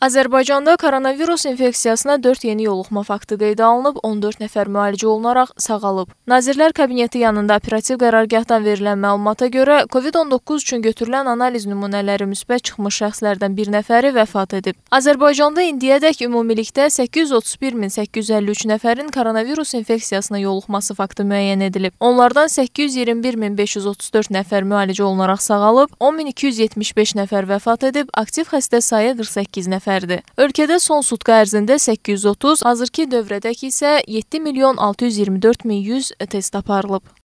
Azərbaycanda koronavirus infeksiyasına 4 yeni yoluxma faktı qeydə alınıb, 14 nəfər müalicə olunaraq sağalıb. Nazirlər Kabineti yanında operativ qərargahdan verilən məlumata görə COVID-19 üçün götürülən analiz nümunələri müsbət çıxmış şəxslərdən bir nəfəri vəfat edib. Azərbaycanda indiyədək ümumilikdə 831.853 nəfərin koronavirus infeksiyasına yoluxması faktı müəyyən edilib. Onlardan 821.534 nəfər müalicə olunaraq sağalıb, 10.275 nəfər vəfat edib, aktiv xəstə sayı 48 nəfər nəfərdir. Ölkədə son sutqa ərzində 830, hazırki dövrədək isə 7 milyon 624 min 100 test aparılıb.